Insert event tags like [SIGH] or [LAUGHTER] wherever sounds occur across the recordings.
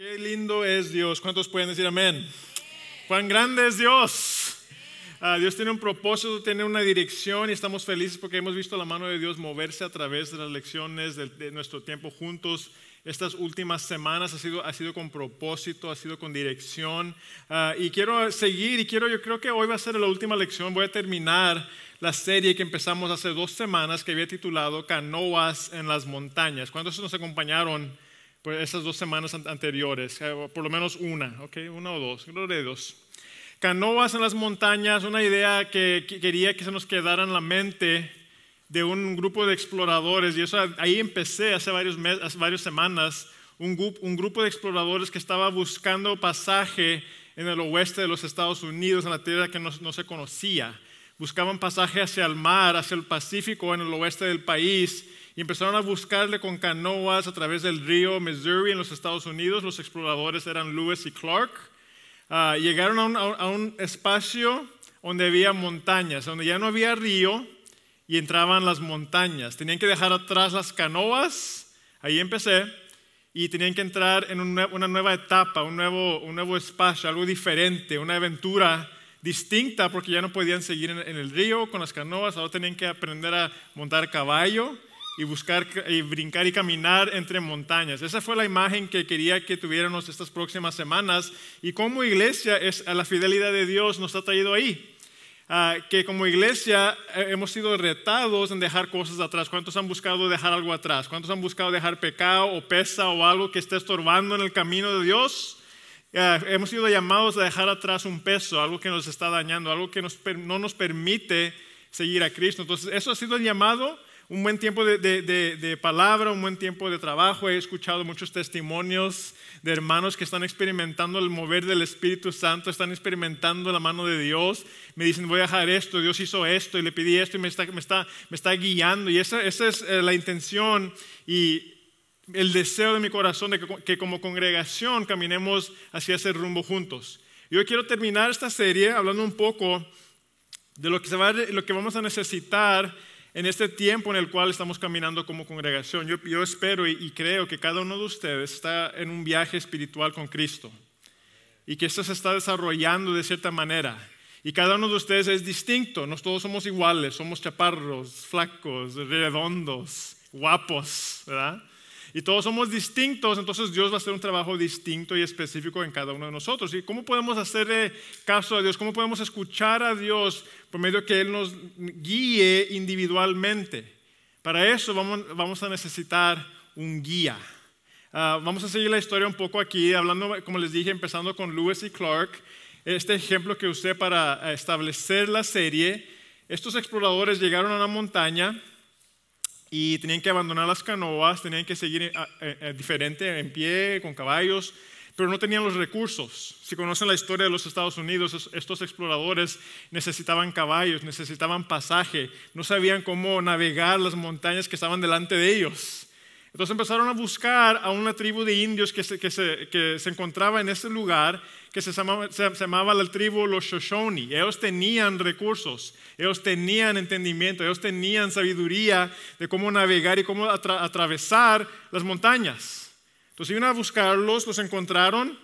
Qué lindo es Dios. ¿Cuántos pueden decir amén? Cuán grande es Dios. Ah, Dios tiene un propósito, tiene una dirección y estamos felices porque hemos visto la mano de Dios moverse a través de las lecciones de, nuestro tiempo juntos. Estas últimas semanas ha sido, ha sido con propósito, ha sido con dirección. Ah, y quiero seguir y quiero, yo creo que hoy va a ser la última lección. Voy a terminar la serie que empezamos hace dos semanas que había titulado Canoas en las montañas. ¿Cuántos nos acompañaron? por esas dos semanas anteriores, eh, por lo menos una, ¿ok? Una o dos, creo de dos. Canoas en las montañas, una idea que quería que se nos quedara en la mente de un grupo de exploradores, y eso ahí empecé hace, varios varias semanas, un, grupo de exploradores que estaba buscando pasaje en el oeste de los Estados Unidos, en la tierra que no se conocía. Buscaban pasaje hacia el mar, hacia el Pacífico, en el oeste del país, y empezaron a buscarle con canoas a través del río Missouri en los Estados Unidos. Los exploradores eran Lewis y Clark. Ah, llegaron a un, espacio donde había montañas, donde ya no había río y entraban las montañas. Tenían que dejar atrás las canoas, ahí empecé, y tenían que entrar en una nueva etapa, un nuevo, un nuevo espacio, algo diferente, una aventura distinta, porque ya no podían seguir en el río con las canoas, ahora tenían que aprender a montar caballo y buscar y brincar y caminar entre montañas. Esa fue la imagen que quería que tuviéramos estas próximas semanas y como iglesia es a la fidelidad de Dios nos ha traído ahí. Ah, que como iglesia eh, hemos sido retados en dejar cosas atrás. ¿Cuántos han buscado dejar algo atrás? ¿Cuántos han buscado dejar pecado o pesa o algo que esté estorbando en el camino de Dios? Ah, hemos sido llamados a dejar atrás un peso, algo que nos está dañando, algo que no nos permite seguir a Cristo. Entonces, eso ha sido el llamado un buen tiempo de, palabra, un buen tiempo de trabajo. He escuchado muchos testimonios de hermanos que están experimentando el mover del Espíritu Santo, están experimentando la mano de Dios. Me dicen, voy a dejar esto, Dios hizo esto y le pedí esto y me está, guiando. Y esa, es eh, la intención y el deseo de mi corazón de que, como congregación caminemos hacia ese rumbo juntos. Yo quiero terminar esta serie hablando un poco de lo que, se va, lo que vamos a necesitar en este tiempo en el cual estamos caminando como congregación, yo, espero y, y, creo que cada uno de ustedes está en un viaje espiritual con Cristo y que esto se está desarrollando de cierta manera. Y cada uno de ustedes es distinto, no todos somos iguales, somos chaparros, flacos, redondos, guapos, ¿verdad? y todos somos distintos, entonces Dios va a hacer un trabajo distinto y específico en cada uno de nosotros. ¿Y cómo podemos hacer caso a Dios? ¿Cómo podemos escuchar a Dios por medio que Él nos guíe individualmente? Para eso vamos, a necesitar un guía. Ah, vamos a seguir la historia un poco aquí, hablando, como les dije, empezando con Lewis y Clark. Este ejemplo que usé para establecer la serie, estos exploradores llegaron a una montaña y tenían que abandonar las canoas, tenían que seguir eh, eh, eh, diferente, en pie, con caballos, pero no tenían los recursos. Si conocen la historia de los Estados Unidos, estos exploradores necesitaban caballos, necesitaban pasaje, no sabían cómo navegar las montañas que estaban delante de ellos. Entonces empezaron a buscar a una tribu de indios que se, que se encontraba en ese lugar que se llamaba, la tribu los Shoshoni. Ellos tenían recursos, ellos tenían entendimiento, ellos tenían sabiduría de cómo navegar y cómo atravesar las montañas. Entonces iban a buscarlos, los encontraron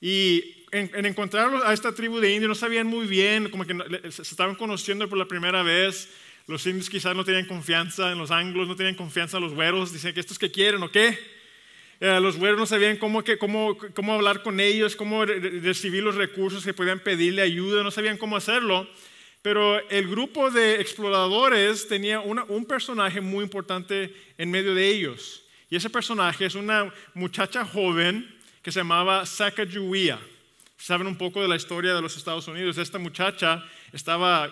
y en, en, encontrarlos a esta tribu de indios no sabían muy bien, como que se estaban conociendo por la primera vez. Los indios quizás no tenían confianza en los anglos, no tenían confianza en los güeros. Dicen que estos que quieren o qué. Eh, los güeros no sabían cómo, hablar con ellos, cómo recibir los recursos que podían pedirle ayuda, no sabían cómo hacerlo. Pero el grupo de exploradores tenía un personaje muy importante en medio de ellos. Y ese personaje es una muchacha joven que se llamaba Sacagawea. Saben un poco de la historia de los Estados Unidos. Esta muchacha estaba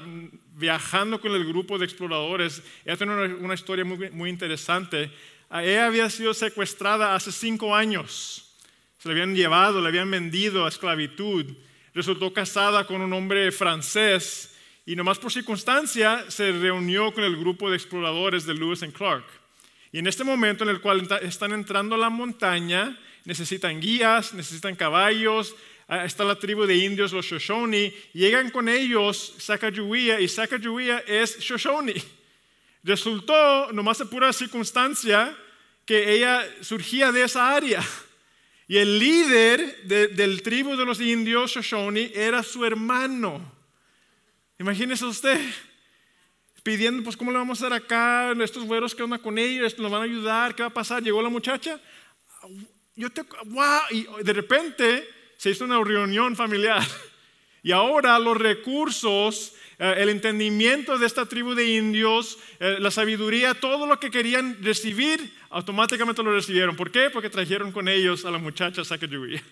viajando con el grupo de exploradores. Ella tenía una, historia muy interesante ella había sido secuestrada hace cinco años. Se la habían llevado, la habían vendido a esclavitud. Resultó casada con un hombre francés y nomás por circunstancia se reunió con el grupo de exploradores de Lewis and Clark. Y en este momento en el cual están entrando a la montaña, necesitan guías, necesitan caballos, ah, está la tribu de indios, los Shoshone, llegan con ellos Sacagawea y Sacagawea es Shoshone. Resultó, nomás de pura circunstancia, que ella surgía de esa área. Y el líder de, del tribu de los indios, Shoshone, era su hermano. Imagínese usted pidiendo, pues, ¿cómo le vamos a hacer acá? Estos güeros, ¿qué onda con ellos? ¿Nos van a ayudar? ¿Qué va a pasar? Llegó la muchacha. Yo te, wow. Y de repente se hizo una reunión familiar. Y ahora los recursos eh, el entendimiento de esta tribu de indios, eh, la sabiduría, todo lo que querían recibir, automáticamente lo recibieron. ¿Por qué? Porque trajeron con ellos a la muchacha Sacagawea.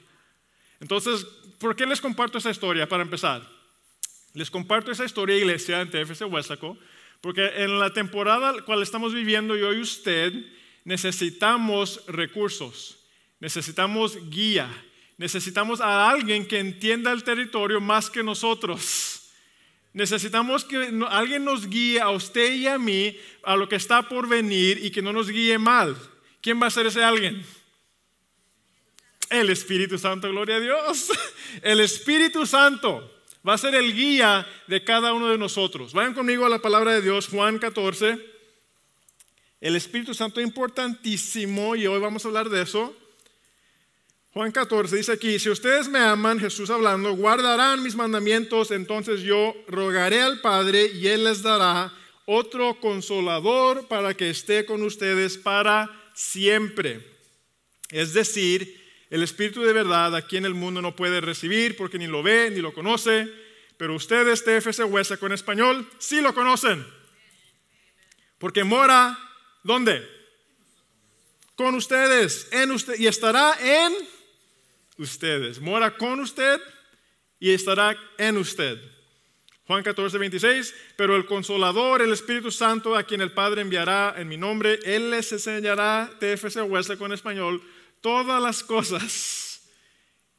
Entonces, ¿por qué les comparto esa historia para empezar? Les comparto esa historia, iglesia, ante TFC Huesaco, porque en la temporada cual estamos viviendo yo y usted, necesitamos recursos, necesitamos guía, necesitamos a alguien que entienda el territorio más que nosotros. Necesitamos que alguien nos guíe a usted y a mí a lo que está por venir y que no nos guíe mal. ¿Quién va a ser ese alguien? El Espíritu Santo, gloria a Dios. El Espíritu Santo va a ser el guía de cada uno de nosotros. Vayan conmigo a la palabra de Dios, Juan 14. El Espíritu Santo es importantísimo y hoy vamos a hablar de eso. Juan 14 dice aquí, si ustedes me aman, Jesús hablando, guardarán mis mandamientos, entonces yo rogaré al Padre y Él les dará otro consolador para que esté con ustedes para siempre. Es decir, el Espíritu de verdad aquí en el mundo no puede recibir porque ni lo ve ni lo conoce, pero ustedes, TFC Huesa con español, sí lo conocen. Porque mora, ¿dónde? Con ustedes, en usted, y estará en ustedes. Mora con usted y estará en usted. Juan 14, 26, pero el consolador, el Espíritu Santo, a quien el Padre enviará en mi nombre, Él les enseñará, TFC Wesley con español, todas las cosas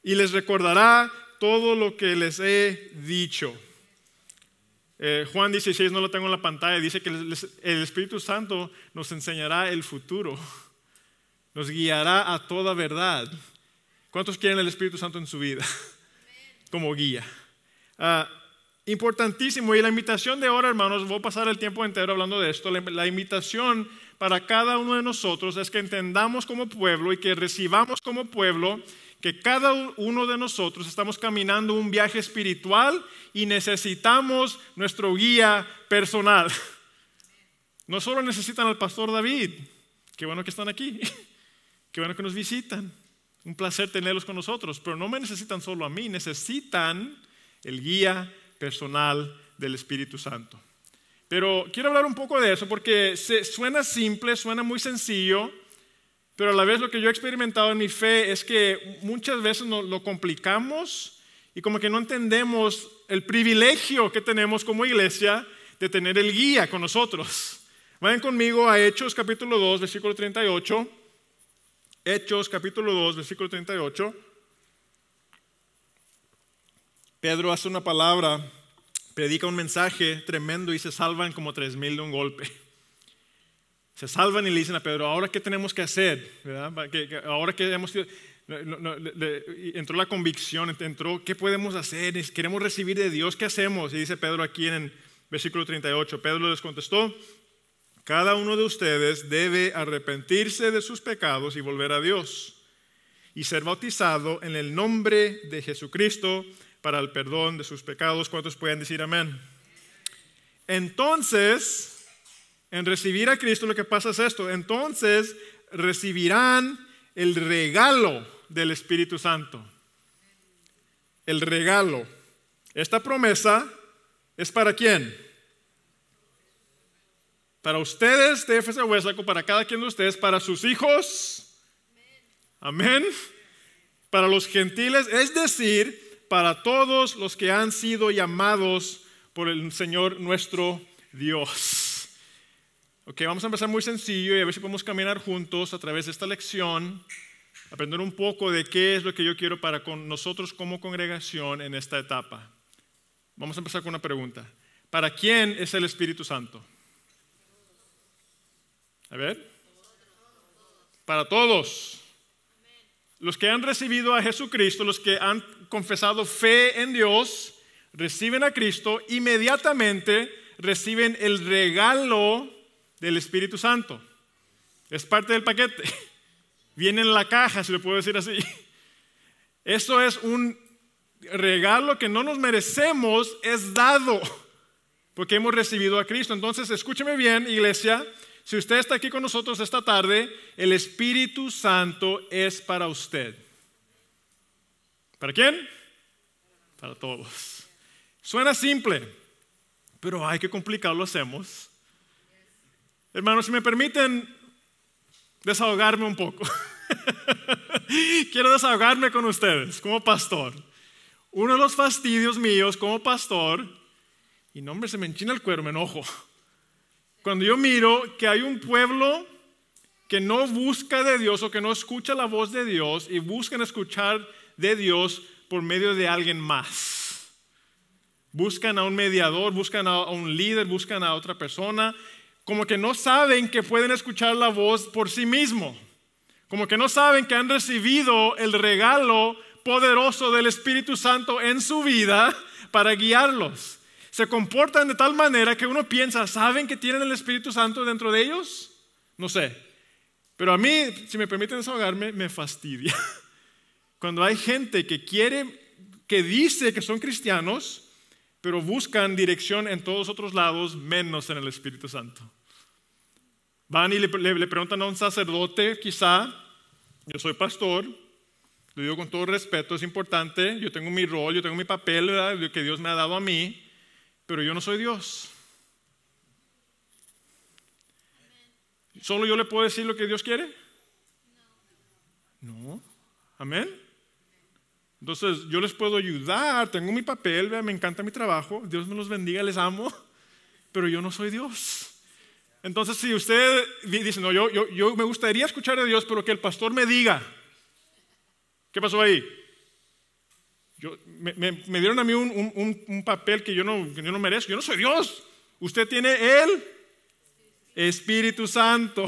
y les recordará todo lo que les he dicho. Eh, Juan 16, no lo tengo en la pantalla, dice que el Espíritu Santo nos enseñará el futuro, nos guiará a toda verdad. ¿Cuántos quieren el Espíritu Santo en su vida? [LAUGHS] Como guía. Ah, importantísimo. Y la invitación de ahora, hermanos, voy a pasar el tiempo entero hablando de esto. La, la invitación para cada uno de nosotros es que entendamos como pueblo y que recibamos como pueblo que cada uno de nosotros estamos caminando un viaje espiritual y necesitamos nuestro guía personal. [LAUGHS] No solo necesitan al pastor David, qué bueno que están aquí, [LAUGHS] qué bueno que nos visitan. Un placer tenerlos con nosotros, pero no me necesitan solo a mí, necesitan el guía personal del Espíritu Santo. Pero quiero hablar un poco de eso porque suena simple, suena muy sencillo, pero a la vez lo que yo he experimentado en mi fe es que muchas veces lo complicamos y como que no entendemos el privilegio que tenemos como iglesia de tener el guía con nosotros. Vayan conmigo a Hechos capítulo 2, versículo 38. Hechos capítulo 2, versículo 38, Pedro hace una palabra, predica un mensaje tremendo y se salvan como tres mil de un golpe. Se salvan y le dicen a Pedro, ahora qué tenemos que hacer, ¿Verdad? ahora que hemos sido, entró la convicción, entró, ¿qué podemos hacer? Queremos recibir de Dios, ¿qué hacemos? Y dice Pedro aquí en el versículo 38, Pedro les contestó, cada uno de ustedes debe arrepentirse de sus pecados y volver a Dios y ser bautizado en el nombre de Jesucristo para el perdón de sus pecados. ¿Cuántos pueden decir amén? Entonces, en recibir a Cristo lo que pasa es esto. Entonces recibirán el regalo del Espíritu Santo. El regalo. Esta promesa es para quién? Para ustedes de ese Huesaco, para cada quien de ustedes, para sus hijos. Amén. Para los gentiles, es decir, para todos los que han sido llamados por el Señor nuestro Dios. Ok, vamos a empezar muy sencillo y a ver si podemos caminar juntos a través de esta lección, aprender un poco de qué es lo que yo quiero para con nosotros como congregación en esta etapa. Vamos a empezar con una pregunta. ¿Para quién es el Espíritu Santo? A ver. Para todos. Los que han recibido a Jesucristo, los que han confesado fe en Dios, reciben a Cristo, inmediatamente reciben el regalo del Espíritu Santo. Es parte del paquete. [LAUGHS] Viene en la caja, si lo puedo decir así. [LAUGHS] Eso es un regalo que no nos merecemos, es dado, porque hemos recibido a Cristo. Entonces, escúcheme bien, iglesia, si usted está aquí con nosotros esta tarde, el Espíritu Santo es para usted. ¿Para quién? Para todos. Suena simple, pero hay que complicarlo, hacemos. Hermanos, si me permiten desahogarme un poco. [LAUGHS] Quiero desahogarme con ustedes como pastor. Uno de los fastidios míos como pastor, y no se me enchina el cuero, me enojo cuando yo miro que hay un pueblo que no busca de Dios o que no escucha la voz de Dios y buscan escuchar de Dios por medio de alguien más. Buscan a un mediador, buscan a un líder, buscan a otra persona, como que no saben que pueden escuchar la voz por sí mismo, como que no saben que han recibido el regalo poderoso del Espíritu Santo en su vida para guiarlos se comportan de tal manera que uno piensa, ¿saben que tienen el Espíritu Santo dentro de ellos? No sé. Pero a mí, si me permiten desahogarme, me fastidia. [LAUGHS] Cuando hay gente que quiere, que dice que son cristianos, pero buscan dirección en todos otros lados menos en el Espíritu Santo. Van y le, preguntan a un sacerdote, quizá, yo soy pastor, lo digo con todo respeto, es importante, yo tengo mi rol, yo tengo mi papel que Dios me ha dado a mí, pero yo no soy Dios. ¿Solo yo le puedo decir lo que Dios quiere? No. Amén. Entonces, yo les puedo ayudar, tengo mi papel, me encanta mi trabajo, Dios me los bendiga, les amo, pero yo no soy Dios. Entonces, si usted dice, no, yo, me gustaría escuchar de Dios, pero que el pastor me diga, ¿qué pasó ahí? me, dieron a mí un, papel que yo, no, merezco. Yo no soy Dios. Usted tiene el Espíritu Santo.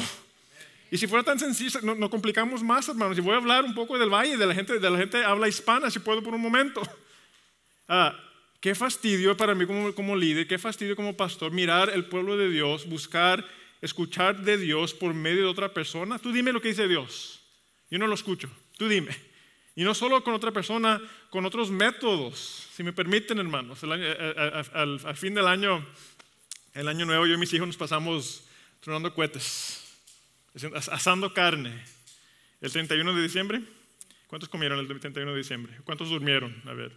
Y si fuera tan sencillo, no, complicamos más, hermanos. Y voy a hablar un poco del valle, de la gente, de la gente habla hispana, si puedo por un momento. [LAUGHS] Ah, qué fastidio para mí como, como líder, qué fastidio como pastor mirar el pueblo de Dios, buscar, escuchar de Dios por medio de otra persona. Tú dime lo que dice Dios. Yo no lo escucho. Tú dime. Y no solo con otra persona, con otros métodos. Si me permiten, hermanos, eh, eh, eh, al, fin del año, el año nuevo, yo y mis hijos nos pasamos tronando cohetes, asando carne. El 31 de diciembre, ¿cuántos comieron el 31 de diciembre? ¿Cuántos durmieron? A ver.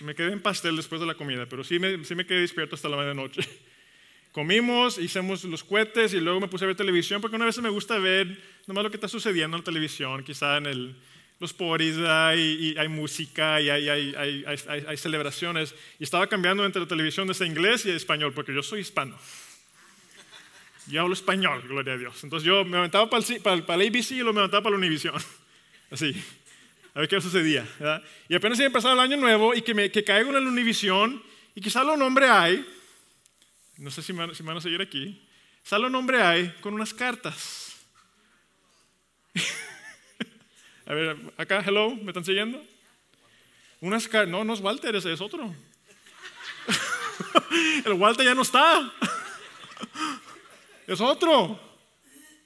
Me quedé en pastel después de la comida, pero sí me, sí me quedé despierto hasta la medianoche. [LAUGHS] Comimos, hicimos los cohetes y luego me puse a ver televisión, porque una vez me gusta ver nomás lo que está sucediendo en la televisión, quizá en el, los pobres, hay, música, y hay, celebraciones. Y estaba cambiando entre la televisión desde inglés y español, porque yo soy hispano. Yo hablo español, gloria a Dios. Entonces yo me aventaba para el, ABC y lo me aventaba para la Univisión. [LAUGHS] Así, a ver qué sucedía. Y apenas había pasado el año nuevo y que, me, caigo en la Univisión y quizá lo nombre hay no sé si me, si me van a seguir aquí, sale un hombre hay con unas cartas. [LAUGHS] A ver, acá, hello, ¿me están siguiendo? Unas no, no es Walter, es otro. [LAUGHS] El Walter ya no está. [LAUGHS] Es otro.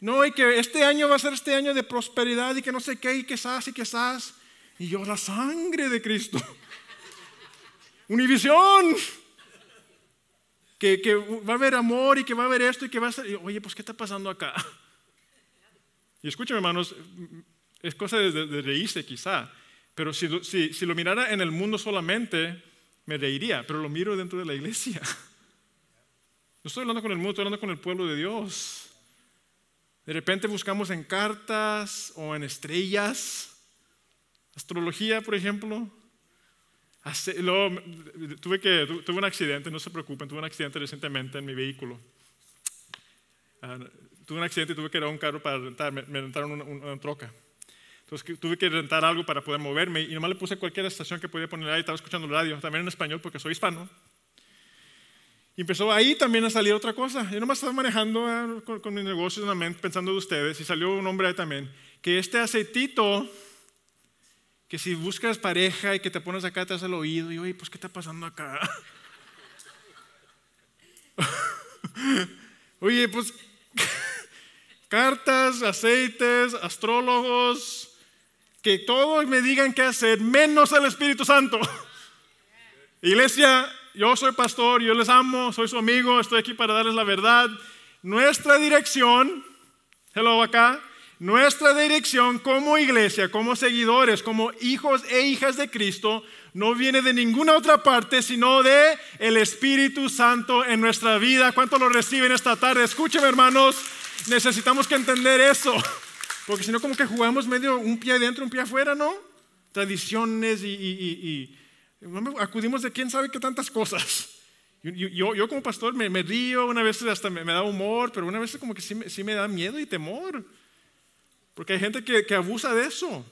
No, y que este año va a ser este año de prosperidad y que no sé qué, y que quizás, y que quizás. Y yo, la sangre de Cristo. [LAUGHS] Univisión. Que, que, va a haber amor y que va a haber esto y que va a ser. Oye, pues, ¿qué está pasando acá? Y escúchame, hermanos, es cosa de, reírse quizá, pero si, lo mirara en el mundo solamente, me reiría, pero lo miro dentro de la iglesia. [LAUGHS] No estoy hablando con el mundo, estoy hablando con el pueblo de Dios. De repente buscamos en cartas o en estrellas, astrología, por ejemplo. tuve, que, tuve un accidente, no se preocupen, tuve un accidente recientemente en mi vehículo. Ah, tuve un accidente y tuve que ir a un carro para rentar, me, rentaron una troca. Entonces tuve que rentar algo para poder moverme y nomás le puse cualquier estación que podía poner ahí, estaba escuchando el radio, también en español porque soy hispano. Y empezó ahí también a salir otra cosa. Yo nomás estaba manejando ah, con, mi mis negocios en la mente, pensando de ustedes, y salió un hombre ahí también, que este aceitito, que si buscas pareja y que te pones acá, te hace el oído, y oye, pues ¿qué está pasando acá? [LAUGHS] oye, pues [LAUGHS] cartas, aceites, astrólogos, que todos me digan qué hacer, menos el Espíritu Santo. [LAUGHS] Iglesia, yo soy pastor, yo les amo, soy su amigo, estoy aquí para darles la verdad. Nuestra dirección, hello acá, nuestra dirección como iglesia, como seguidores, como hijos e hijas de Cristo, no viene de ninguna otra parte sino de el Espíritu Santo en nuestra vida. ¿Cuánto lo reciben esta tarde? Escúcheme, hermanos, necesitamos que entender eso. [LAUGHS] Porque si no, como que jugamos medio un pie adentro, un pie afuera, ¿no? Tradiciones y, acudimos de quién sabe qué tantas cosas. Yo, yo, como pastor me, río, una vez hasta me, da humor, pero una vez como que sí, me da miedo y temor. Porque hay gente que abusa de eso.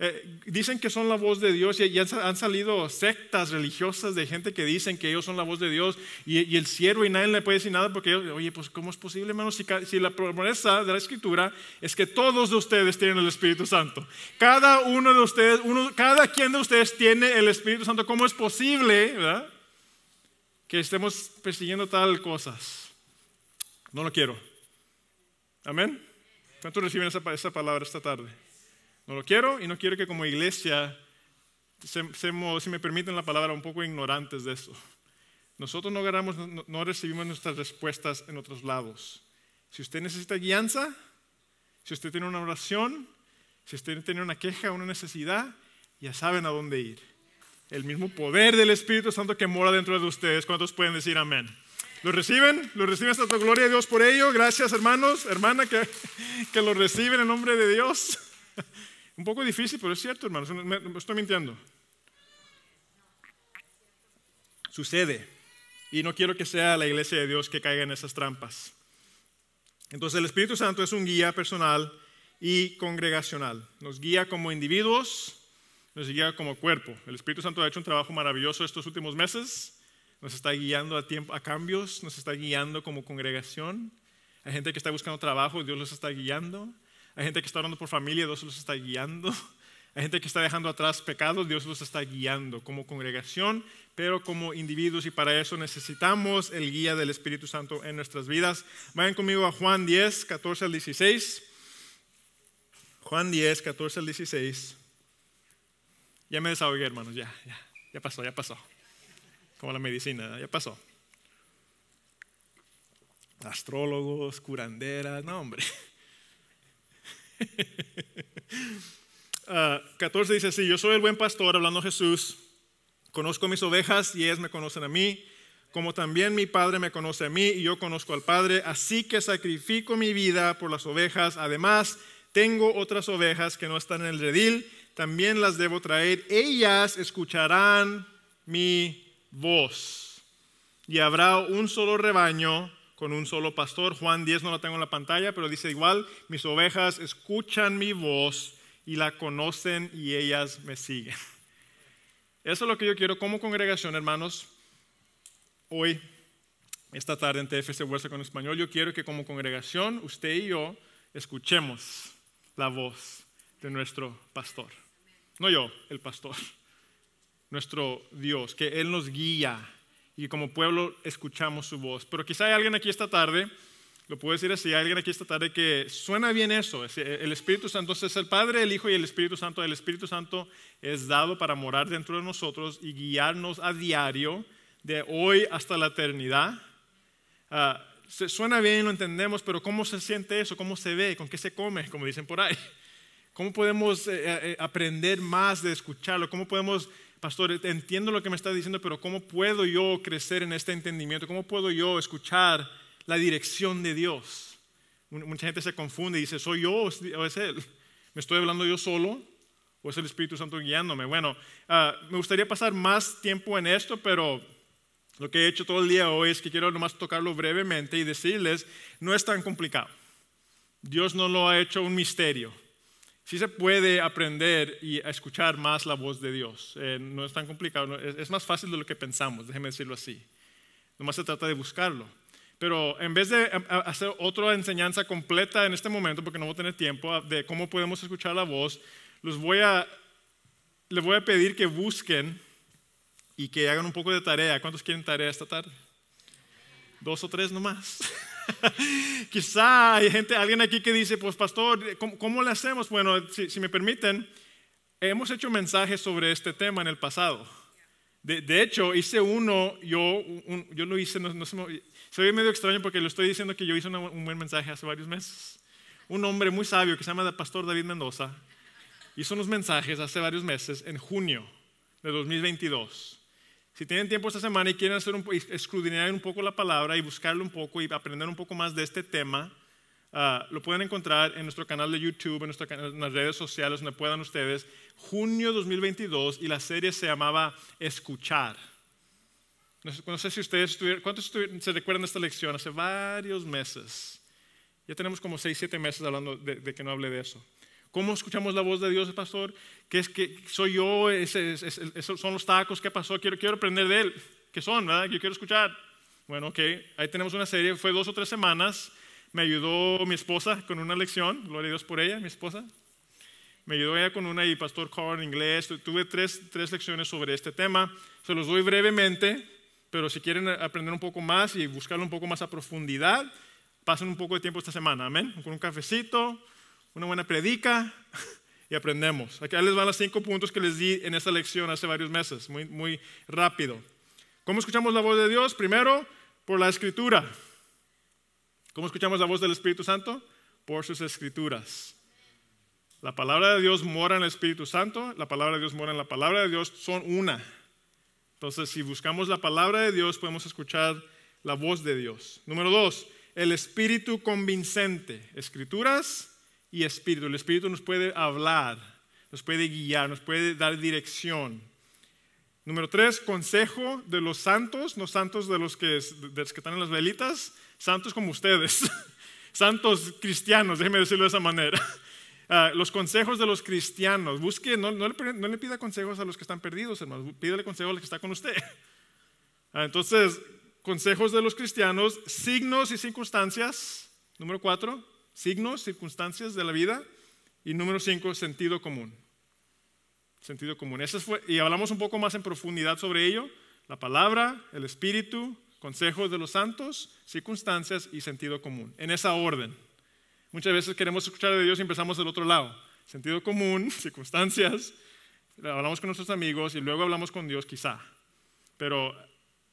Eh, dicen que son la voz de Dios y, han, salido sectas religiosas de gente que dicen que ellos son la voz de Dios y, el siervo y nadie le puede decir nada porque, ellos, oye, pues ¿cómo es posible, hermano? Si, la promesa de la escritura es que todos de ustedes tienen el Espíritu Santo. Cada uno de ustedes, cada quien de ustedes tiene el Espíritu Santo. ¿Cómo es posible, verdad? Que estemos persiguiendo tal cosas. No lo quiero. Amén. ¿Cuántos reciben esa, esa palabra esta tarde? No lo quiero y no quiero que como iglesia si me permiten la palabra, un poco ignorantes de eso. Nosotros no, ganamos, no recibimos nuestras respuestas en otros lados. Si usted necesita guianza, si usted tiene una oración, si usted tiene una queja, una necesidad, ya saben a dónde ir. El mismo poder del Espíritu Santo que mora dentro de ustedes. ¿Cuántos pueden decir amén? ¿Lo reciben? ¿Lo reciben hasta gloria a Dios por ello? Gracias hermanos, hermana, que, que lo reciben en nombre de Dios. Un poco difícil, pero es cierto, hermanos. Me, estoy mintiendo. Sucede. Y no quiero que sea la iglesia de Dios que caiga en esas trampas. Entonces el Espíritu Santo es un guía personal y congregacional. Nos guía como individuos, nos guía como cuerpo. El Espíritu Santo ha hecho un trabajo maravilloso estos últimos meses. Nos está guiando a, tiempo, a cambios, nos está guiando como congregación. Hay gente que está buscando trabajo, Dios los está guiando. Hay gente que está orando por familia, Dios los está guiando. Hay gente que está dejando atrás pecados, Dios los está guiando como congregación, pero como individuos y para eso necesitamos el guía del Espíritu Santo en nuestras vidas. Vayan conmigo a Juan 10, 14 al 16. Juan 10, 14 al 16. Ya me desahogué, hermanos, ya, ya, ya pasó, ya pasó. Como la medicina, ya pasó. Astrólogos, curanderas, no, hombre. 14 [LAUGHS] ah, dice así, yo soy el buen pastor, hablando Jesús, conozco mis ovejas y ellas me conocen a mí, como también mi Padre me conoce a mí y yo conozco al Padre, así que sacrifico mi vida por las ovejas. Además, tengo otras ovejas que no están en el redil, también las debo traer, ellas escucharán mi voz. Y habrá un solo rebaño con un solo pastor. Juan 10 no lo tengo en la pantalla, pero dice igual, mis ovejas escuchan mi voz y la conocen y ellas me siguen. Eso es lo que yo quiero como congregación, hermanos, hoy, esta tarde en TFC Bolsa con Español. Yo quiero que como congregación, usted y yo, escuchemos la voz de nuestro pastor. No yo, el pastor. Nuestro Dios, que Él nos guía y como pueblo escuchamos su voz. Pero quizá hay alguien aquí esta tarde, lo puedo decir así, hay alguien aquí esta tarde que suena bien eso. El Espíritu Santo es el Padre, el Hijo y el Espíritu Santo. El Espíritu Santo es dado para morar dentro de nosotros y guiarnos a diario, de hoy hasta la eternidad. Ah, suena bien, lo entendemos, pero ¿cómo se siente eso? ¿Cómo se ve? ¿Con qué se come? Como dicen por ahí. ¿Cómo podemos eh, eh, eh, aprender más de escucharlo? ¿Cómo podemos pastor, entiendo lo que me está diciendo, pero ¿cómo puedo yo crecer en este entendimiento? ¿Cómo puedo yo escuchar la dirección de Dios? Mucha gente se confunde y dice, ¿soy yo o es Él? ¿Me estoy hablando yo solo? ¿O es el Espíritu Santo guiándome? Bueno, ah, me gustaría pasar más tiempo en esto, pero lo que he hecho todo el día hoy es que quiero nomás tocarlo brevemente y decirles, no es tan complicado. Dios no lo ha hecho un misterio sí se puede aprender y escuchar más la voz de Dios. Eh, no es tan complicado, es, más fácil de lo que pensamos, déjeme decirlo así. Nomás se trata de buscarlo. Pero en vez de em, hacer otra enseñanza completa en este momento, porque no voy a tener tiempo, de cómo podemos escuchar la voz, los voy a, les voy a pedir que busquen y que hagan un poco de tarea. ¿Cuántos quieren tarea esta tarde? Dos o tres nomás. [LAUGHS] [LAUGHS] Quizá hay gente, alguien aquí que dice, pues pastor, ¿cómo, lo le hacemos? Bueno, si, me permiten, hemos hecho mensajes sobre este tema en el pasado. De, hecho, hice uno, yo, yo lo hice, se, ve medio extraño porque lo estoy diciendo que yo hice un buen mensaje hace varios meses. Un hombre muy sabio que se llama pastor David Mendoza hizo unos mensajes hace varios meses en junio de 2022. Si tienen tiempo esta semana y quieren hacer un, poco la palabra y buscarlo un poco y aprender un poco más de este tema, ah, lo pueden encontrar en nuestro canal de YouTube, en, nuestras las redes sociales, donde puedan ustedes, junio 2022, y la serie se llamaba Escuchar. No sé si ustedes ¿cuántos se recuerdan de esta lección? Hace varios meses. Ya tenemos como 6, 7 meses hablando de, de que no hable de eso. ¿Cómo escuchamos la voz de Dios, pastor? ¿Qué es que soy yo? ¿Es, esos son los tacos? ¿Qué pasó? Quiero, quiero aprender de él. ¿Qué son? ¿verdad? Yo quiero escuchar. Bueno, ok. Ahí tenemos una serie. Fue dos o tres semanas. Me ayudó mi esposa con una lección. Gloria a Dios por ella, mi esposa. Me ayudó ella con una y Pastor Carr en inglés. Tuve tres, tres lecciones sobre este tema. Se los doy brevemente, pero si quieren aprender un poco más y buscarlo un poco más a profundidad, pasen un poco de tiempo esta semana. Amén. Con un cafecito una buena predica [LAUGHS] y aprendemos. aquí les van los cinco puntos que les di en esta lección hace varios meses, muy, muy rápido. ¿Cómo escuchamos la voz de Dios? Primero, por la escritura. ¿Cómo escuchamos la voz del Espíritu Santo? Por sus escrituras. La palabra de Dios mora en el Espíritu Santo, la palabra de Dios mora en la palabra de Dios, son una. Entonces, si buscamos la palabra de Dios, podemos escuchar la voz de Dios. Número dos, el Espíritu convincente. Escrituras, y espíritu. El espíritu nos puede hablar, nos puede guiar, nos puede dar dirección. Número tres, consejo de los santos, no santos de los que, los que están en las velitas, santos como ustedes, [LAUGHS] santos cristianos, déjeme decirlo de esa manera. [LAUGHS] Ah, los consejos de los cristianos, busque, no, le, pida consejos a los que están perdidos, hermano, pídele consejos a los que está con usted. [LAUGHS] Ah, entonces, consejos de los cristianos, signos y circunstancias, número cuatro, signos, circunstancias de la vida. Y número cinco, sentido común. Sentido común. y hablamos un poco más en profundidad sobre ello. La palabra, el espíritu, consejos de los santos, circunstancias y sentido común. En esa orden. Muchas veces queremos escuchar de Dios y empezamos del otro lado. Sentido común, [LAUGHS] circunstancias, hablamos con nuestros amigos y luego hablamos con Dios quizá. Pero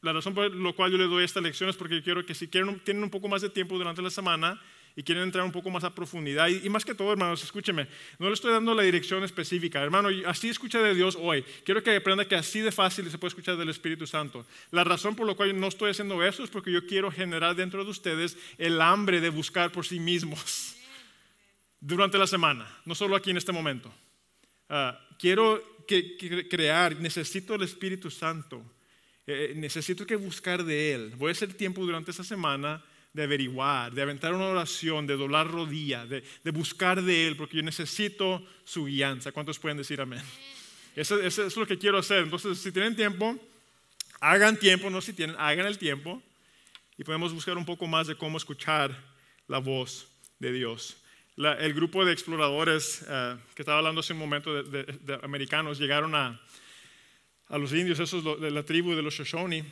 la razón por la cual yo le doy esta lección es porque quiero que si quieren, tienen un poco más de tiempo durante la semana, y quieren entrar un poco más a profundidad. Y, más que todo, hermanos, escúcheme, no le estoy dando la dirección específica. Hermano, así escucha de Dios hoy. Quiero que aprenda que así de fácil se puede escuchar del Espíritu Santo. La razón por la cual no estoy haciendo eso es porque yo quiero generar dentro de ustedes el hambre de buscar por sí mismos durante la semana, no solo aquí en este momento. Ah, quiero que, crear, necesito el Espíritu Santo. Eh, necesito que buscar de Él. Voy a hacer tiempo durante esta semana de averiguar, de aventar una oración, de doblar rodilla, de, buscar de Él, porque yo necesito su guianza. ¿Cuántos pueden decir amén? Eso, es lo que quiero hacer. Entonces, si tienen tiempo, hagan tiempo, no si tienen, hagan el tiempo y podemos buscar un poco más de cómo escuchar la voz de Dios. el grupo de exploradores eh, que estaba hablando hace un momento de, americanos llegaron a, a los indios, esos de la tribu de los Shoshone,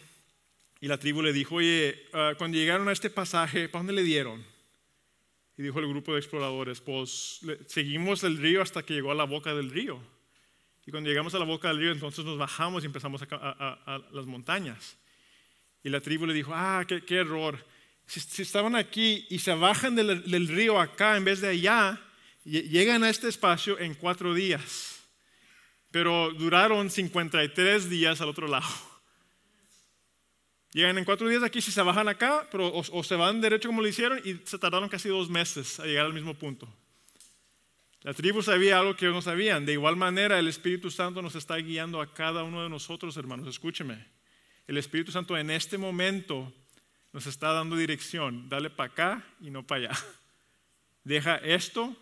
y la tribu le dijo, oye, ah, cuando llegaron a este pasaje, ¿para dónde le dieron? Y dijo el grupo de exploradores, pues seguimos el río hasta que llegó a la boca del río. Y cuando llegamos a la boca del río, entonces nos bajamos y empezamos a, las montañas. Y la tribu le dijo, ah, qué, error. Si, estaban aquí y se bajan del, del río acá en vez de allá, llegan a este espacio en cuatro días. Pero duraron 53 días al otro lado. Llegan en cuatro días aquí, si se bajan acá, pero, o, se van derecho como lo hicieron y se tardaron casi dos meses a llegar al mismo punto. La tribu sabía algo que ellos no sabían. De igual manera, el Espíritu Santo nos está guiando a cada uno de nosotros, hermanos. Escúcheme. El Espíritu Santo en este momento nos está dando dirección. Dale para acá y no para allá. [LAUGHS] Deja esto,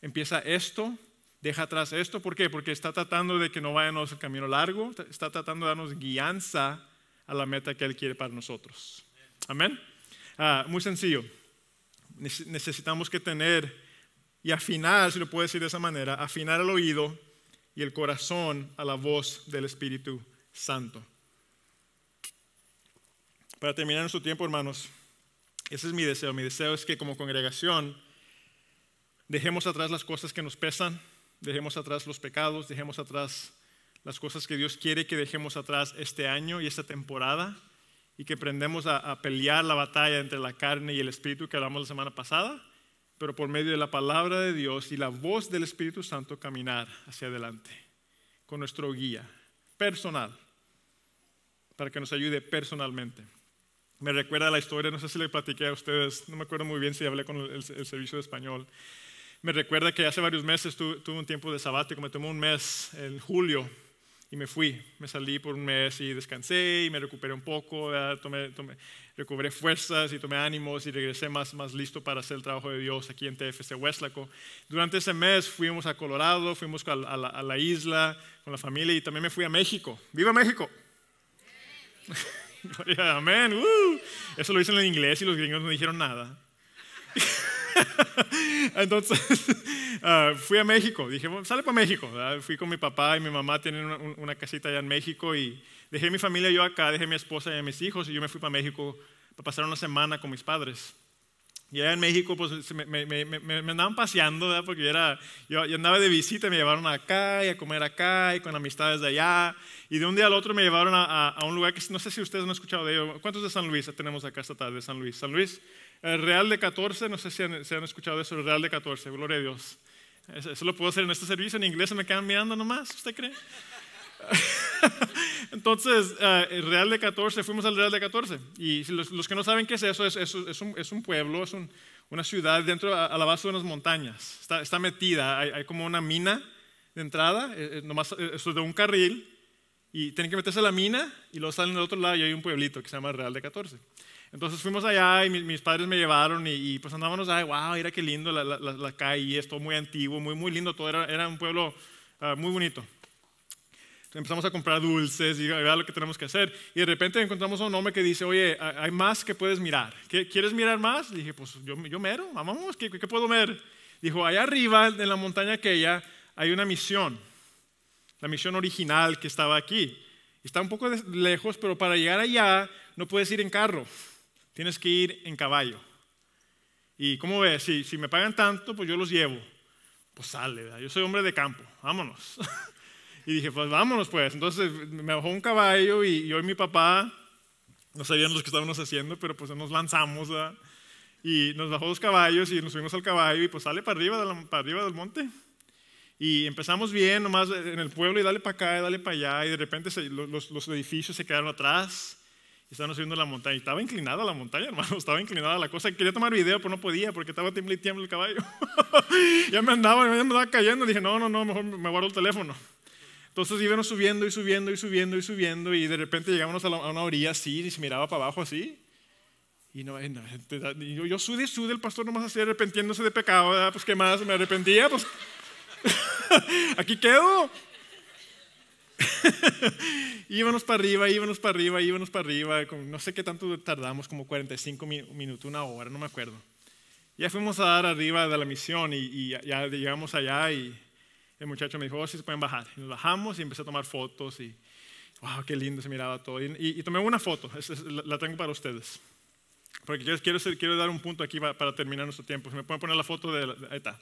empieza esto, deja atrás esto. ¿Por qué? Porque está tratando de que no vayamos el camino largo, está tratando de darnos guianza a la meta que Él quiere para nosotros. Amén. Ah, muy sencillo. Necesitamos que tener y afinar, si lo puedo decir de esa manera, afinar el oído y el corazón a la voz del Espíritu Santo. Para terminar nuestro tiempo, hermanos, ese es mi deseo. Mi deseo es que como congregación dejemos atrás las cosas que nos pesan, dejemos atrás los pecados, dejemos atrás las cosas que Dios quiere que dejemos atrás este año y esta temporada y que aprendemos a, pelear la batalla entre la carne y el espíritu que hablamos la semana pasada, pero por medio de la palabra de Dios y la voz del Espíritu Santo caminar hacia adelante con nuestro guía personal para que nos ayude personalmente. Me recuerda la historia, no sé si le platiqué a ustedes, no me acuerdo muy bien si hablé con el, servicio de español. Me recuerda que hace varios meses tuve un tiempo de sabático, me tomó un mes en julio y me fui. Me salí por un mes y descansé y me recuperé un poco, tomé, tomé, recobré fuerzas y tomé ánimos y regresé más, más listo para hacer el trabajo de Dios aquí en TFC Westlaco. Durante ese mes fuimos a Colorado, fuimos a la, isla con la familia y también me fui a México. ¡Viva México! [LAUGHS] Amén. ¡Uh! Eso lo dicen en inglés y los gringos no dijeron nada. [LAUGHS] [LAUGHS] Entonces [LAUGHS] ah, fui a México, dije, sale para México. Fui con mi papá y mi mamá, tienen una, casita allá en México y dejé mi familia yo acá, dejé mi esposa y a mis hijos y yo me fui para México para pasar una semana con mis padres. Y allá en México, pues me, andaban paseando, porque yo, era, yo, andaba de visita, me llevaron acá y a comer acá y con amistades de allá. Y de un día al otro me llevaron a, un lugar que no sé si ustedes han escuchado de ello. ¿Cuántos de San Luis tenemos acá esta tarde? San Luis. San Luis el eh, Real de 14, no sé si han, han escuchado eso, el Real de 14, gloria a Dios. Eso, lo puedo hacer en este servicio, en inglés se me quedan mirando nomás, ¿usted cree? [LAUGHS] Entonces, eh, Real de 14, fuimos al Real de 14. Y los, que no saben qué es eso, es, un, pueblo, es una ciudad dentro, a, la base de unas montañas. Está, metida, hay, como una mina de entrada, eh, nomás, eso de un carril, y tienen que meterse a la mina y luego salen del otro lado y hay un pueblito que se llama Real de 14. Entonces fuimos allá y mis, padres me llevaron y, pues andábamos ahí, wow, mira qué lindo la, calle, esto muy antiguo, muy, muy lindo, todo era, un pueblo ah, muy bonito. empezamos a comprar dulces y a ver lo que tenemos que hacer. Y de repente encontramos a un hombre que dice, oye, hay más que puedes mirar. ¿Qué, ¿Quieres mirar más? Le dije, pues yo, yo mero, vamos, ¿qué, ¿qué puedo ver? Dijo, allá arriba, en la montaña aquella, hay una misión. La misión original que estaba aquí. Está un poco lejos, pero para llegar allá no puedes ir en carro. Tienes que ir en caballo. Y como ves, si, si me pagan tanto, pues yo los llevo. Pues sale, yo soy hombre de campo, vámonos. [LAUGHS] y dije, pues vámonos pues. Entonces me bajó un caballo y yo y mi papá, no sabían lo que estábamos haciendo, pero pues nos lanzamos. ¿verdad? Y nos bajó dos caballos y nos subimos al caballo y pues sale para arriba, para arriba del monte. Y empezamos bien, nomás en el pueblo y dale para acá y dale para allá. Y de repente los, los edificios se quedaron atrás estábamos subiendo la montaña. estaba inclinada la montaña, hermano. [LAUGHS] Estaba inclinada la cosa. Quería tomar video, pero no podía porque estaba tiemble y el caballo. [LAUGHS] ya me andaba, ya me andaba cayendo. Dije, no, no, no, mejor me guardo el teléfono. Entonces íbamos subiendo y subiendo y subiendo y subiendo. Y de repente llegamos a, una orilla así y se miraba para abajo así. Y no, y yo, sude, el pastor nomás así arrepentiéndose de pecado. Pues qué más, me arrepentía, pues [LAUGHS] aquí quedo. [LAUGHS] íbamos para arriba, íbamos para arriba, íbamos para arriba. No sé qué tanto tardamos, como 45 minutos, una hora, no me acuerdo. Ya fuimos a dar arriba de la misión y, ya llegamos allá y el muchacho me dijo, oh, si se pueden bajar. Y nos bajamos y empecé a tomar fotos y, wow, qué lindo se miraba todo. Y, tomé una foto, la, tengo para ustedes. Porque quiero, quiero, quiero dar un punto aquí para, terminar nuestro tiempo. Si me pueden poner la foto de, ahí está.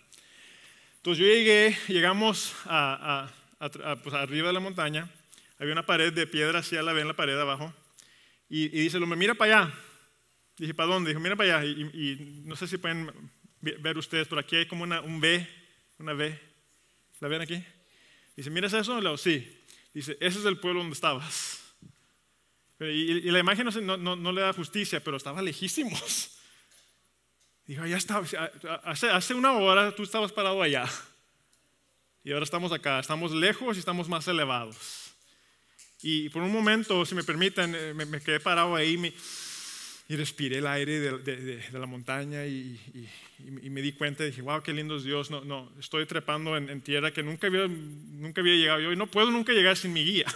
Entonces yo llegué, llegamos a Ah, pues arriba de la montaña, había una pared de piedra, así la ve en la pared abajo, y, dice, lo mira para allá. Dije, ¿para dónde? Dijo, mira para allá. Y, no sé si pueden ver ustedes, pero aquí hay como una, un B una B ¿La ven aquí? Dice, ¿miras eso? Le sí. Dice, ese es el pueblo donde estabas. y, la imagen no, le da justicia, pero estaba lejísimos. [LAUGHS] Dijo, allá estaba, hace, hace una hora tú estabas parado allá. Y ahora estamos acá, estamos lejos y estamos más elevados. Y por un momento, si me permiten, eh, me, quedé parado ahí y respiré el aire de, la montaña y, me di cuenta y dije, wow, qué lindo es Dios. No, no, estoy trepando en, tierra que nunca había, nunca había llegado yo y no puedo nunca llegar sin mi guía.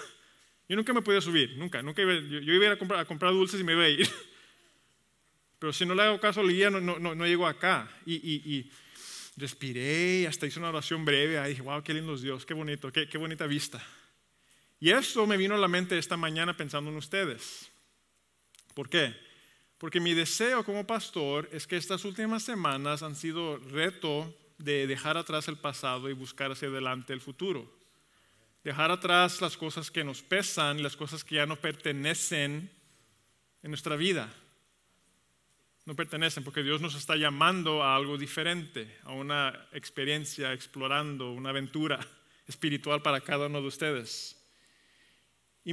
Yo nunca me podía subir, nunca, nunca yo, iba a, comprar, dulces y me iba a ir. [LAUGHS] Pero si no le hago caso al guía, no, no, no, llego acá. y, y respiré hasta hice una oración breve. Ahí dije, wow, qué lindos Dios, qué bonito, qué, bonita vista. Y eso me vino a la mente esta mañana pensando en ustedes. ¿Por qué? Porque mi deseo como pastor es que estas últimas semanas han sido reto de dejar atrás el pasado y buscar hacia adelante el futuro. Dejar atrás las cosas que nos pesan las cosas que ya no pertenecen en nuestra vida no pertenecen, porque Dios nos está llamando a algo diferente, a una experiencia explorando, una aventura espiritual para cada uno de ustedes. Y,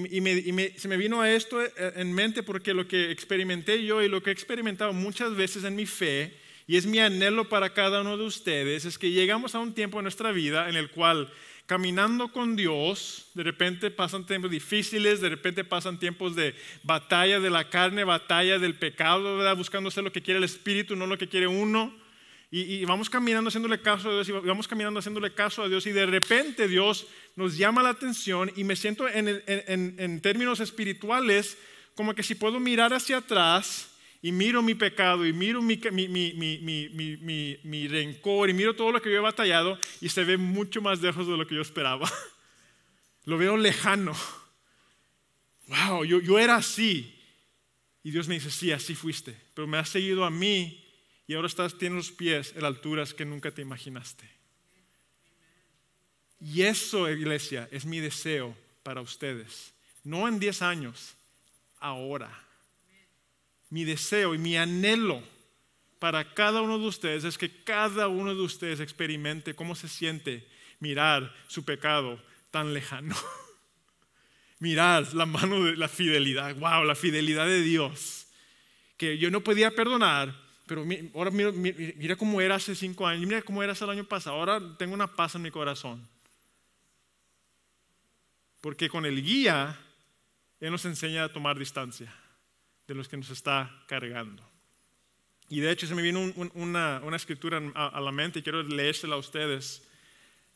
se me vino a esto eh, en mente porque lo que experimenté yo y lo que he experimentado muchas veces en mi fe, y es mi anhelo para cada uno de ustedes, es que llegamos a un tiempo en nuestra vida en el cual caminando con Dios, de repente pasan tiempos difíciles, de repente pasan tiempos de batalla de la carne, batalla del pecado, ¿verdad? buscando hacer lo que quiere el Espíritu, no lo que quiere uno. Y, vamos caminando haciéndole caso a Dios y vamos caminando haciéndole caso a Dios y de repente Dios nos llama la atención y me siento en términos espirituales como que si puedo mirar hacia atrás y miro mi pecado y miro mi, rencor y miro todo lo que yo he batallado y se ve mucho más lejos de lo que yo esperaba. [LAUGHS] Lo veo lejano. Wow, yo, era así. Y Dios me dice, sí, así fuiste, pero me has seguido a mí y ahora estás, tienes los pies en alturas que nunca te imaginaste. Y eso, iglesia, es mi deseo para ustedes. No en 10 años, ahora mi deseo y mi anhelo para cada uno de ustedes es que cada uno de ustedes experimente cómo se siente mirar su pecado tan lejano. [LAUGHS] mirar la mano de la fidelidad, wow, la fidelidad de Dios, que yo no podía perdonar, pero ahora mira, cómo era hace cinco años, mira cómo era eras el año pasado, ahora tengo una paz en mi corazón. Porque con el guía, Él nos enseña a tomar distancia de los que nos está cargando. Y de hecho se me vino una, una, escritura a, la mente y quiero leérsela a ustedes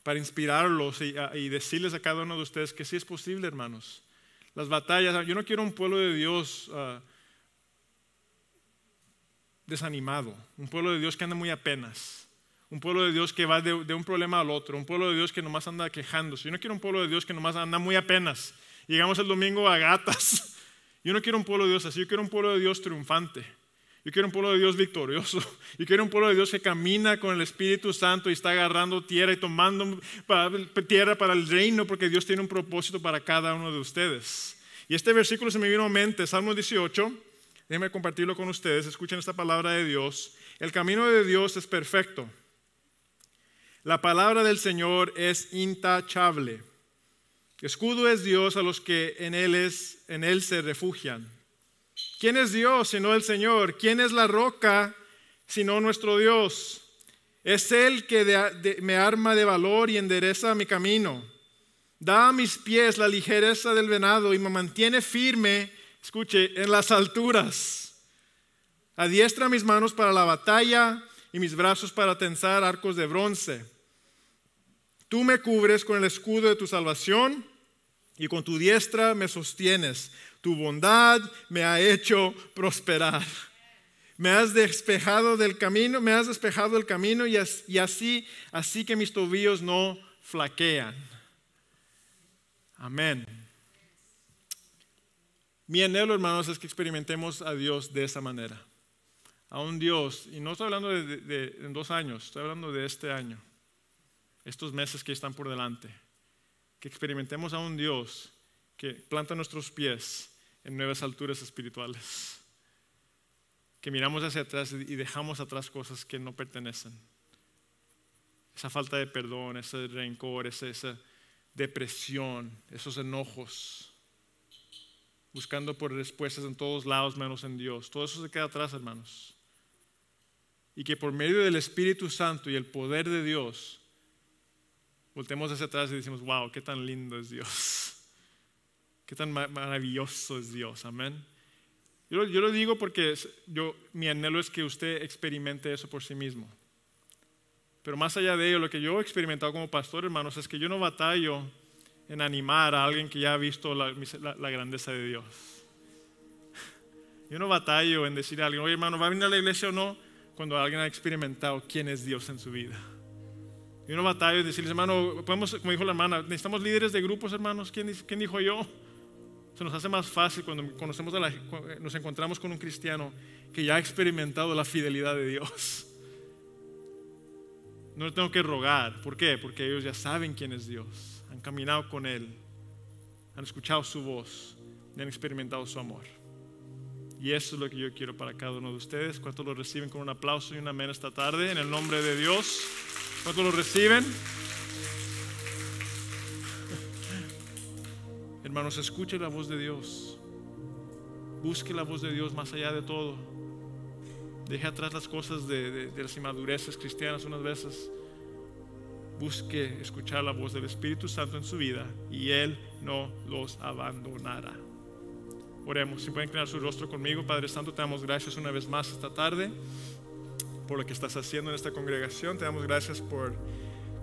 para inspirarlos y, decirles a cada uno de ustedes que sí es posible, hermanos. Las batallas, yo no quiero un pueblo de Dios ah, desanimado, un pueblo de Dios que anda muy apenas, un pueblo de Dios que va de, de, un problema al otro, un pueblo de Dios que nomás anda quejándose. Yo no quiero un pueblo de Dios que nomás anda muy apenas. Llegamos el domingo a gatas yo no quiero un pueblo de Dios así, yo quiero un pueblo de Dios triunfante. Yo quiero un pueblo de Dios victorioso. [LAUGHS] Yo quiero un pueblo de Dios que camina con el Espíritu Santo y está agarrando tierra y tomando tierra para el reino porque Dios tiene un propósito para cada uno de ustedes. Y este versículo se me vino a mente, Salmo 18. Déjenme compartirlo con ustedes. Escuchen esta palabra de Dios. El camino de Dios es perfecto. La palabra del Señor es intachable. Escudo es Dios a los que en él, es, en él se refugian. ¿Quién es Dios sino el Señor? ¿Quién es la roca sino nuestro Dios? Es Él que me arma de valor y endereza mi camino. Da a mis pies la ligereza del venado y me mantiene firme, escuche, en las alturas. Adiestra mis manos para la batalla y mis brazos para tensar arcos de bronce. Tú me cubres con el escudo de tu salvación y con tu diestra me sostienes. Tu bondad me ha hecho prosperar. Me has despejado del camino, me has despejado el camino y, así, así que mis tobillos no flaquean. Amén. Mi anhelo, hermanos, es que experimentemos a Dios de esa manera. A un Dios, y no estoy hablando de, en dos años, estoy hablando de este año, estos meses que están por delante que experimentemos a un Dios que planta nuestros pies en nuevas alturas espirituales, que miramos hacia atrás y dejamos atrás cosas que no pertenecen. Esa falta de perdón, ese rencor, esa, depresión, esos enojos, buscando por respuestas en todos lados menos en Dios. Todo eso se queda atrás, hermanos. Y que por medio del Espíritu Santo y el poder de Dios, voltemos hacia atrás y decimos, wow, qué tan lindo es Dios. [LAUGHS] Qué tan maravilloso es Dios. Amén. Yo, lo digo porque yo, mi anhelo es que usted experimente eso por sí mismo. Pero más allá de ello, lo que yo he experimentado como pastor, hermanos, es que yo no batallo en animar a alguien que ya ha visto la, la grandeza de Dios. [LAUGHS] Yo no batallo en decir a alguien, oye hermano, ¿va a venir a la iglesia o no? Cuando alguien ha experimentado quién es Dios en su vida. Y uno batalla y decirles, hermano, podemos, como dijo la hermana, necesitamos líderes de grupos, hermanos. ¿Quién, quién dijo yo? Se nos hace más fácil cuando conocemos la, nos encontramos con un cristiano que ya ha experimentado la fidelidad de Dios. No le tengo que rogar. ¿Por qué? Porque ellos ya saben quién es Dios. Han caminado con Él. Han escuchado su voz. Y han experimentado su amor. Y eso es lo que yo quiero para cada uno de ustedes. ¿Cuántos lo reciben con un aplauso y un amén esta tarde? En el nombre de Dios. ¿Cuántos lo reciben? Hermanos, escuche la voz de Dios. Busque la voz de Dios más allá de todo. Deje atrás las cosas de, las inmadureces cristianas unas veces. Busque escuchar la voz del Espíritu Santo en su vida y Él no los abandonará. Oremos, si pueden crear su rostro conmigo, Padre Santo, te damos gracias una vez más esta tarde por lo que estás haciendo en esta congregación. Te damos gracias por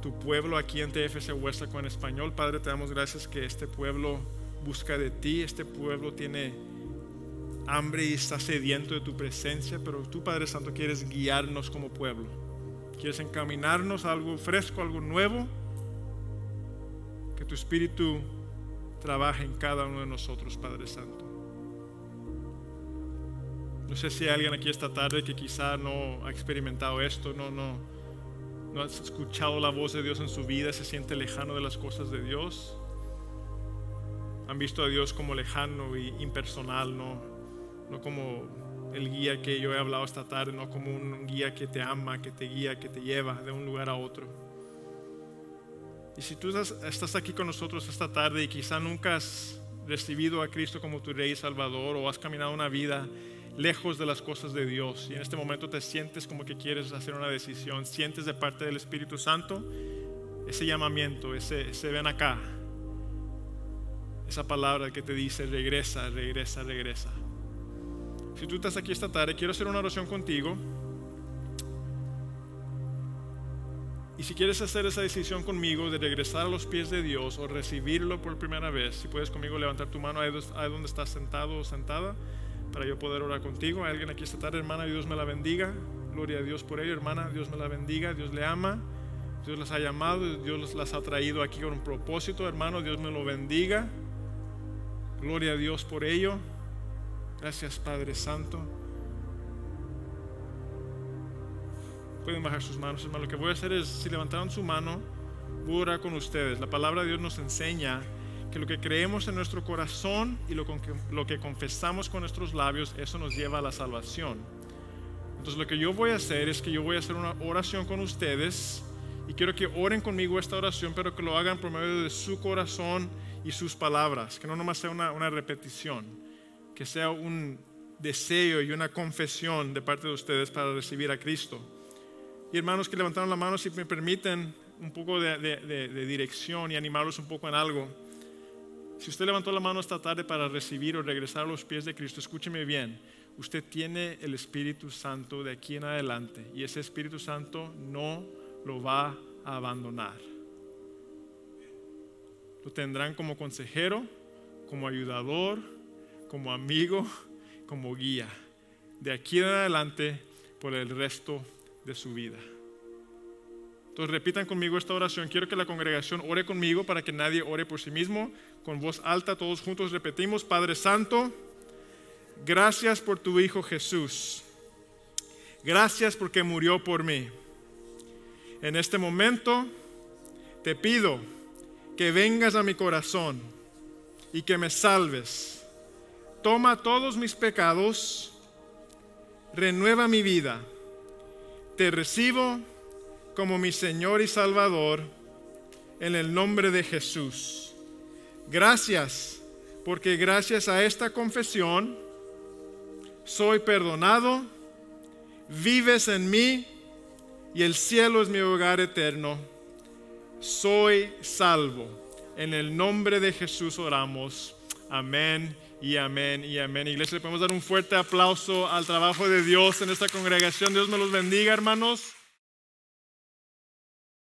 tu pueblo aquí en TFC Huesaco en español. Padre, te damos gracias que este pueblo busca de ti, este pueblo tiene hambre y está sediento de tu presencia, pero tú, Padre Santo, quieres guiarnos como pueblo. Quieres encaminarnos a algo fresco, algo nuevo. Que tu espíritu trabaje en cada uno de nosotros, Padre Santo. No sé si hay alguien aquí esta tarde que quizá no ha experimentado esto, no, no, no has escuchado la voz de Dios en su vida, se siente lejano de las cosas de Dios. Han visto a Dios como lejano y impersonal, no, no como el guía que yo he hablado esta tarde, no como un guía que te ama, que te guía, que te lleva de un lugar a otro. Y si tú estás aquí con nosotros esta tarde y quizá nunca has recibido a Cristo como tu Rey y Salvador o has caminado una vida lejos de las cosas de Dios y en este momento te sientes como que quieres hacer una decisión, sientes de parte del Espíritu Santo ese llamamiento, ese, se ven acá, esa palabra que te dice regresa, regresa, regresa. Si tú estás aquí esta tarde, quiero hacer una oración contigo. Y si quieres hacer esa decisión conmigo de regresar a los pies de Dios o recibirlo por primera vez, si puedes conmigo levantar tu mano ahí donde estás sentado o sentada para yo poder orar contigo. Hay alguien aquí esta tarde, hermana, Dios me la bendiga. Gloria a Dios por ello, hermana, Dios me la bendiga, Dios le ama. Dios las ha llamado, Dios las ha traído aquí con un propósito, hermano, Dios me lo bendiga. Gloria a Dios por ello. Gracias, Padre Santo. Pueden bajar sus manos, hermano. Lo que voy a hacer es, si levantaron su mano, voy a orar con ustedes. La palabra de Dios nos enseña que lo que creemos en nuestro corazón y lo, que, lo que confesamos con nuestros labios, eso nos lleva a la salvación. Entonces lo que yo voy a hacer es que yo voy a hacer una oración con ustedes y quiero que oren conmigo esta oración, pero que lo hagan por medio de su corazón y sus palabras, que no nomás sea una, una repetición, que sea un deseo y una confesión de parte de ustedes para recibir a Cristo. Y hermanos que levantaron la mano, si me permiten un poco de dirección y animarlos un poco en algo. Si usted levantó la mano esta tarde para recibir o regresar a los pies de Cristo, escúcheme bien. Usted tiene el Espíritu Santo de aquí en adelante y ese Espíritu Santo no lo va a abandonar. Lo tendrán como consejero, como ayudador, como amigo, como guía. De aquí en adelante por el resto de su vida. Entonces repitan conmigo esta oración. Quiero que la congregación ore conmigo para que nadie ore por sí mismo. Con voz alta, todos juntos repetimos, Padre Santo, gracias por tu Hijo Jesús. Gracias porque murió por mí. En este momento te pido que vengas a mi corazón y que me salves. Toma todos mis pecados, renueva mi vida. Te recibo como mi Señor y Salvador en el nombre de Jesús. Gracias, porque gracias a esta confesión soy perdonado, vives en mí y el cielo es mi hogar eterno. Soy salvo. En el nombre de Jesús oramos. Amén y amén y amén. Iglesia, podemos dar un fuerte aplauso al trabajo de Dios en esta congregación. Dios me los bendiga, hermanos.